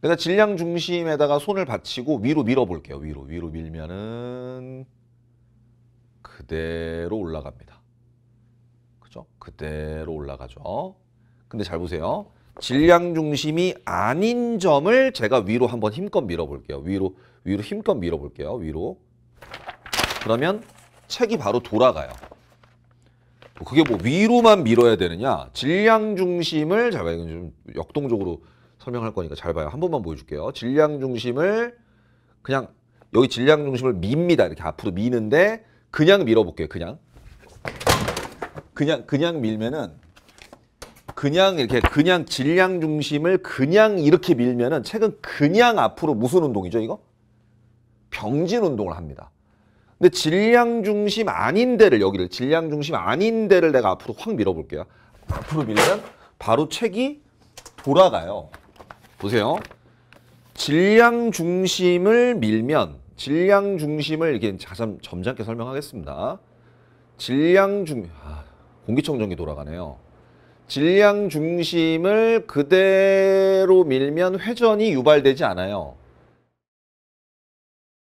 그래서 질량 중심에다가 손을 받치고 위로 밀어볼게요. 위로 위로 밀면은 그대로 올라갑니다. 그죠? 그대로 올라가죠. 근데 잘 보세요. 질량 중심이 아닌 점을 제가 위로 한번 힘껏 밀어볼게요. 위로 위로 힘껏 밀어볼게요. 위로. 그러면 책이 바로 돌아가요. 그게 뭐 위로만 밀어야 되느냐? 질량 중심을 제가 이건 좀 역동적으로 설명할 거니까 잘 봐요. 한 번만 보여줄게요. 질량 중심을 그냥 여기 질량 중심을 밉니다. 이렇게 앞으로 미는데 그냥 밀어볼게요. 그냥 그냥 그냥 밀면은 그냥 이렇게 그냥 질량 중심을 그냥 이렇게 밀면은 책은 그냥 앞으로 무슨 운동이죠 이거? 병진 운동을 합니다. 근데 질량 중심 아닌 데를 여기를 질량 중심 아닌 데를 내가 앞으로 확 밀어볼게요. 앞으로 밀면 바로 책이 돌아가요. 보세요. 질량 중심을 밀면 질량 중심을 이렇게 점잖게 설명하겠습니다. 질량 중 아, 공기청정기 돌아가네요. 질량 중심을 그대로 밀면 회전이 유발되지 않아요.